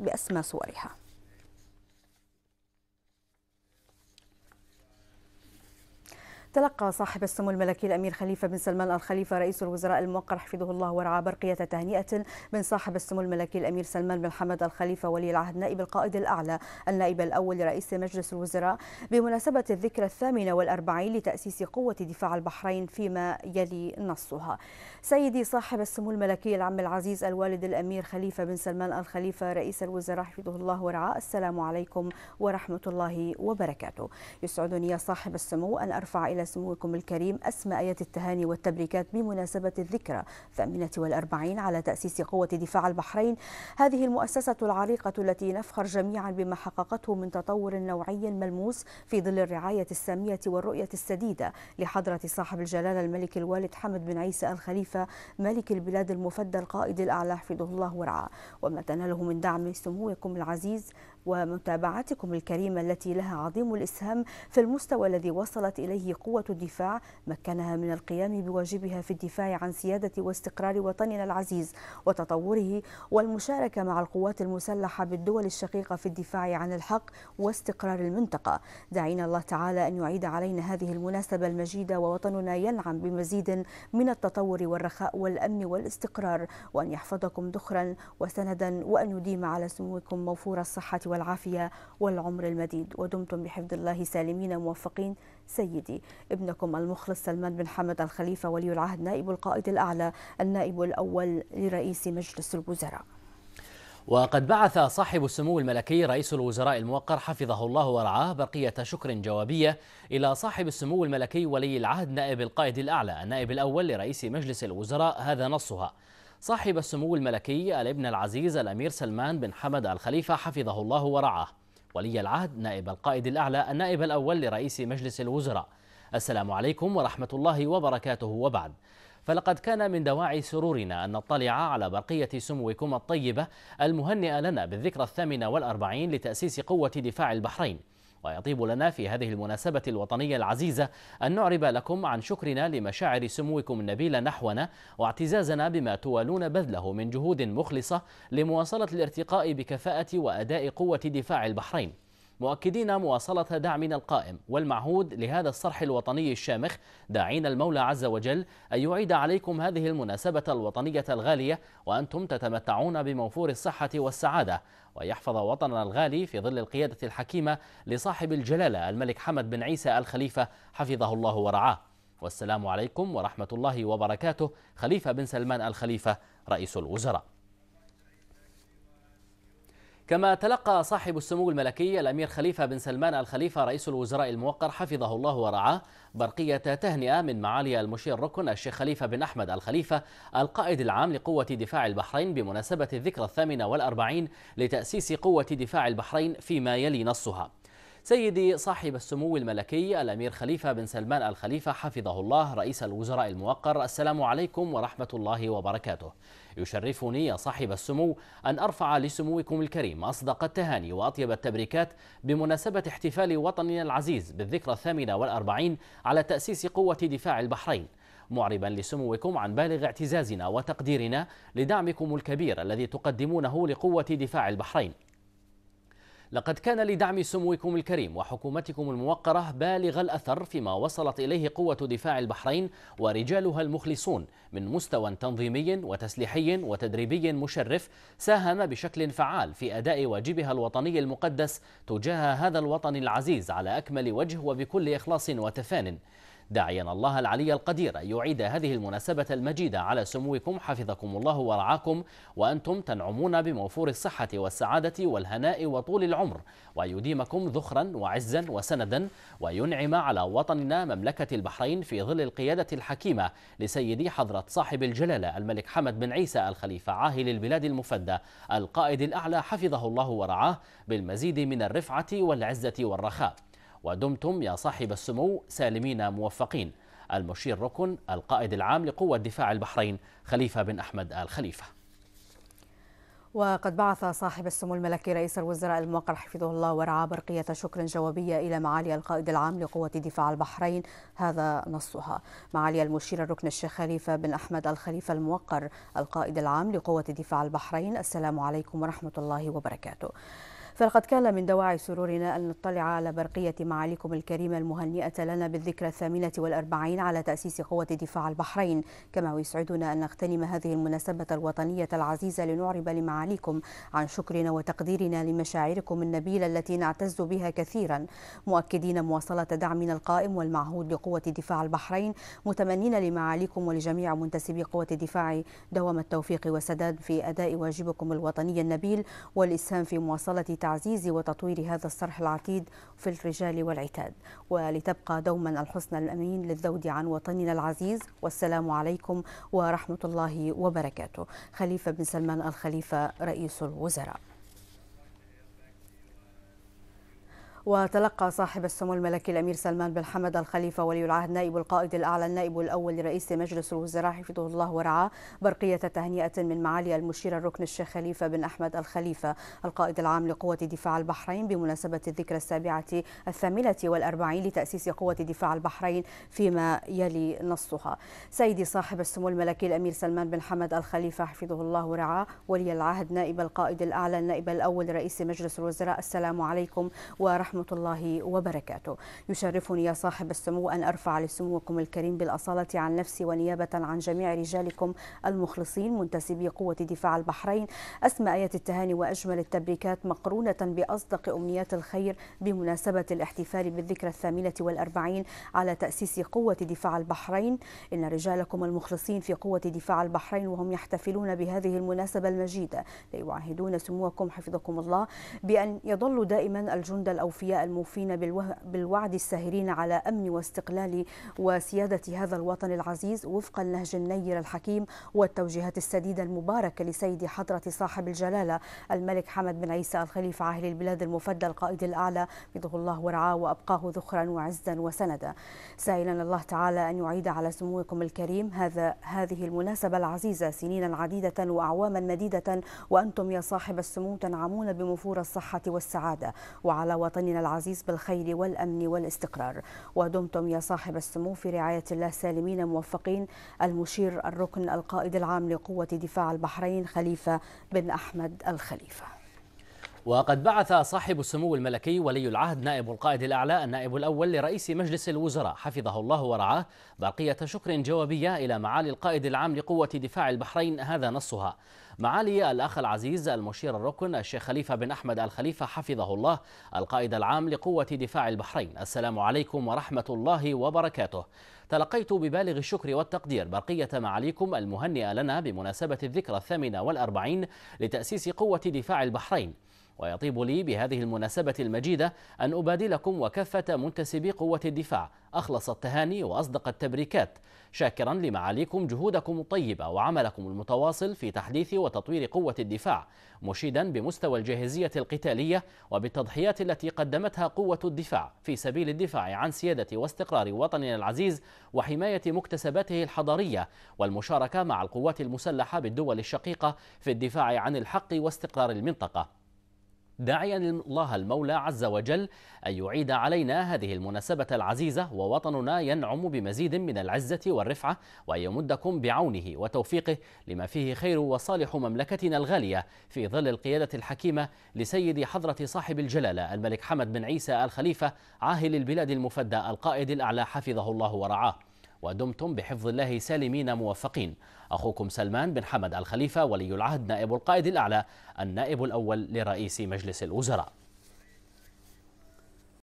بأسمى صورها تلقى صاحب السمو الملكي الامير خليفه بن سلمان الخليفه رئيس الوزراء الموقر حفظه الله ورعاه برقيه تهنئه من صاحب السمو الملكي الامير سلمان بن حمد الخليفه ولي العهد نائب القائد الاعلى النائب الاول لرئيس مجلس الوزراء بمناسبه الذكرى الثامنه والاربعين لتاسيس قوه دفاع البحرين فيما يلي نصها. سيدي صاحب السمو الملكي العم العزيز الوالد الامير خليفه بن سلمان الخليفه رئيس الوزراء حفظه الله ورعاه السلام عليكم ورحمه الله وبركاته. يسعدني يا صاحب السمو ان ارفع الى سموكم الكريم أسمى آيات التهاني والتبريكات بمناسبة الذكرى الثامنة والأربعين على تأسيس قوة دفاع البحرين هذه المؤسسة العريقة التي نفخر جميعا بما حققته من تطور نوعي ملموس في ظل الرعاية السامية والرؤية السديدة لحضرة صاحب الجلالة الملك الوالد حمد بن عيسى الخليفة ملك البلاد المفدى القائد الأعلى حفظه الله ورعاه وما تناله من دعم سموكم العزيز ومتابعتكم الكريمة التي لها عظيم الإسهام في المستوى الذي وصلت إليه قوة الدفاع مكنها من القيام بواجبها في الدفاع عن سيادة واستقرار وطننا العزيز وتطوره والمشاركة مع القوات المسلحة بالدول الشقيقة في الدفاع عن الحق واستقرار المنطقة دعينا الله تعالى أن يعيد علينا هذه المناسبة المجيدة ووطننا ينعم بمزيد من التطور والرخاء والأمن والاستقرار وأن يحفظكم ذخرا وسندا وأن يديم على سموكم موفور الصحة والعافية والعمر المديد ودمتم بحفظ الله سالمين موفقين سيدي ابنكم المخلص سلمان بن حمد الخليفة ولي العهد نائب القائد الأعلى النائب الأول لرئيس مجلس الوزراء وقد بعث صاحب السمو الملكي رئيس الوزراء الموقر حفظه الله ورعاه برقية شكر جوابية إلى صاحب السمو الملكي ولي العهد نائب القائد الأعلى النائب الأول لرئيس مجلس الوزراء هذا نصها صاحب السمو الملكي الابن العزيز الأمير سلمان بن حمد الخليفة حفظه الله ورعاه ولي العهد نائب القائد الأعلى النائب الأول لرئيس مجلس الوزراء السلام عليكم ورحمة الله وبركاته وبعد فلقد كان من دواعي سرورنا أن نطلع على برقية سموكم الطيبة المهنئة لنا بالذكرى الثامنة والأربعين لتأسيس قوة دفاع البحرين ويطيب لنا في هذه المناسبة الوطنية العزيزة أن نعرب لكم عن شكرنا لمشاعر سموكم النبيلة نحونا واعتزازنا بما توالون بذله من جهود مخلصة لمواصلة الارتقاء بكفاءة وأداء قوة دفاع البحرين مؤكدين مواصلة دعمنا القائم والمعهود لهذا الصرح الوطني الشامخ داعين المولى عز وجل أن يعيد عليكم هذه المناسبة الوطنية الغالية وأنتم تتمتعون بموفور الصحة والسعادة ويحفظ وطننا الغالي في ظل القيادة الحكيمة لصاحب الجلالة الملك حمد بن عيسى الخليفة حفظه الله ورعاه والسلام عليكم ورحمة الله وبركاته خليفة بن سلمان الخليفة رئيس الوزراء كما تلقى صاحب السمو الملكي الأمير خليفة بن سلمان الخليفة رئيس الوزراء الموقر حفظه الله ورعاه برقية تهنئة من معالي المشير ركن الشيخ خليفة بن أحمد الخليفة القائد العام لقوة دفاع البحرين بمناسبة الذكرى الثامنة والأربعين لتأسيس قوة دفاع البحرين فيما يلي نصها سيدي صاحب السمو الملكي الأمير خليفة بن سلمان الخليفة حفظه الله رئيس الوزراء الموقر السلام عليكم ورحمة الله وبركاته يشرفني يا صاحب السمو أن أرفع لسموكم الكريم أصدق التهاني وأطيب التبريكات بمناسبة احتفال وطننا العزيز بالذكرى الثامنة والأربعين على تأسيس قوة دفاع البحرين معربا لسموكم عن بالغ اعتزازنا وتقديرنا لدعمكم الكبير الذي تقدمونه لقوة دفاع البحرين لقد كان لدعم سموكم الكريم وحكومتكم الموقرة بالغ الأثر فيما وصلت إليه قوة دفاع البحرين ورجالها المخلصون من مستوى تنظيمي وتسليحي وتدريبي مشرف ساهم بشكل فعال في أداء واجبها الوطني المقدس تجاه هذا الوطن العزيز على أكمل وجه وبكل إخلاص وتفان داعيا الله العلي القدير أن يعيد هذه المناسبة المجيدة على سموكم حفظكم الله ورعاكم وأنتم تنعمون بموفور الصحة والسعادة والهناء وطول العمر ويديمكم ذخرا وعزا وسندا وينعم على وطننا مملكة البحرين في ظل القيادة الحكيمة لسيدي حضرة صاحب الجلالة الملك حمد بن عيسى الخليفة عاهل البلاد المفدى القائد الأعلى حفظه الله ورعاه بالمزيد من الرفعة والعزة والرخاء ودمتم يا صاحب السمو سالمين موفقين المشير ركن القائد العام لقوة دفاع البحرين خليفة بن أحمد آل خليفة وقد بعث صاحب السمو الملكي رئيس الوزراء الموقر حفظه الله ورعاه برقية شكر جوابية إلى معالي القائد العام لقوة دفاع البحرين هذا نصها معالي المشير الركن الشيخ خليفة بن أحمد الخليفة الموقر القائد العام لقوة دفاع البحرين السلام عليكم ورحمة الله وبركاته فلقد كان من دواعي سرورنا أن نطلع على برقية معاليكم الكريمة المهنئة لنا بالذكرى الثامنة والأربعين على تأسيس قوة دفاع البحرين كما يسعدنا أن نغتنم هذه المناسبة الوطنية العزيزة لنعرب لمعاليكم عن شكرنا وتقديرنا لمشاعركم النبيلة التي نعتز بها كثيرا مؤكدين مواصلة دعمنا القائم والمعهود لقوة دفاع البحرين متمنين لمعاليكم ولجميع منتسبي قوة الدفاع دوام التوفيق والسداد في أداء واجبكم الوطني النبيل والإسهام في مواصلة لتعزيز وتطوير هذا الصرح العتيد في الرجال والعتاد ولتبقى دوما الحسن الأمين للذود عن وطننا العزيز والسلام عليكم ورحمة الله وبركاته خليفة بن سلمان الخليفة رئيس الوزراء وتلقى صاحب السمو الملكي الامير سلمان بن حمد الخليفه ولي العهد نائب القائد الاعلى النائب الاول لرئيس مجلس الوزراء حفظه الله ورعاه برقيه تهنئه من معالي المشير الركن الشيخ خليفه بن احمد الخليفه القائد العام لقوه دفاع البحرين بمناسبه الذكرى السابعه الثامنه والاربعين لتاسيس قوه دفاع البحرين فيما يلي نصها. سيدي صاحب السمو الملكي الامير سلمان بن حمد الخليفه حفظه الله ورعاه ولي العهد نائب القائد الاعلى النائب الاول لرئيس مجلس الوزراء السلام عليكم ورحمه ورحمة الله وبركاته يشرفني يا صاحب السمو أن أرفع لسموكم الكريم بالأصالة عن نفسي ونيابة عن جميع رجالكم المخلصين منتسبي قوة دفاع البحرين أسمى آية التهاني وأجمل التبريكات مقرونة بأصدق أمنيات الخير بمناسبة الاحتفال بالذكرى الثامنة والأربعين على تأسيس قوة دفاع البحرين إن رجالكم المخلصين في قوة دفاع البحرين وهم يحتفلون بهذه المناسبة المجيدة ليعاهدون سموكم حفظكم الله بأن يظلوا دائما الجند الأوفى الأوفياء الموفين بالوعد الساهرين على أمن واستقلال وسيادة هذا الوطن العزيز وفق النهج النير الحكيم والتوجيهات السديدة المباركة لسيد حضرة صاحب الجلالة الملك حمد بن عيسى الخليفة عاهل البلاد المفدى القائد الأعلى حفظه الله ورعاه وأبقاه ذخرا وعزا وسندا سائلا الله تعالى أن يعيد على سموكم الكريم هذا هذه المناسبة العزيزة سنين عديدة وأعواما مديدة وأنتم يا صاحب السمو تنعمون بمفور الصحة والسعادة وعلى وطن مواطننا العزيز بالخير والأمن والاستقرار ودمتم يا صاحب السمو في رعاية الله سالمين موفقين المشير الركن القائد العام لقوة دفاع البحرين خليفة بن أحمد الخليفة وقد بعث صاحب السمو الملكي ولي العهد نائب القائد الأعلى النائب الأول لرئيس مجلس الوزراء حفظه الله ورعاه برقية شكر جوابية إلى معالي القائد العام لقوة دفاع البحرين هذا نصها معالي الأخ العزيز المشير الركن الشيخ خليفة بن أحمد الخليفة حفظه الله القائد العام لقوة دفاع البحرين السلام عليكم ورحمة الله وبركاته تلقيت ببالغ الشكر والتقدير برقية معاليكم المهنئة لنا بمناسبة الذكرى الثامنة والأربعين لتأسيس قوة دفاع البحرين ويطيب لي بهذه المناسبة المجيدة أن أبادلكم وكافة منتسبي قوة الدفاع أخلص التهاني وأصدق التبريكات شاكرا لمعاليكم جهودكم الطيبة وعملكم المتواصل في تحديث وتطوير قوة الدفاع مشيدا بمستوى الجاهزية القتالية وبالتضحيات التي قدمتها قوة الدفاع في سبيل الدفاع عن سيادة واستقرار وطننا العزيز وحماية مكتسباته الحضارية والمشاركة مع القوات المسلحة بالدول الشقيقة في الدفاع عن الحق واستقرار المنطقة داعيا الله المولى عز وجل أن يعيد علينا هذه المناسبة العزيزة ووطننا ينعم بمزيد من العزة والرفعة وأن يمدكم بعونه وتوفيقه لما فيه خير وصالح مملكتنا الغالية في ظل القيادة الحكيمة لسيد حضرة صاحب الجلالة الملك حمد بن عيسى الخليفة عاهل البلاد المفدى القائد الأعلى حفظه الله ورعاه ودمتم بحفظ الله سالمين موفقين أخوكم سلمان بن حمد الخليفة ولي العهد نائب القائد الأعلى النائب الأول لرئيس مجلس الوزراء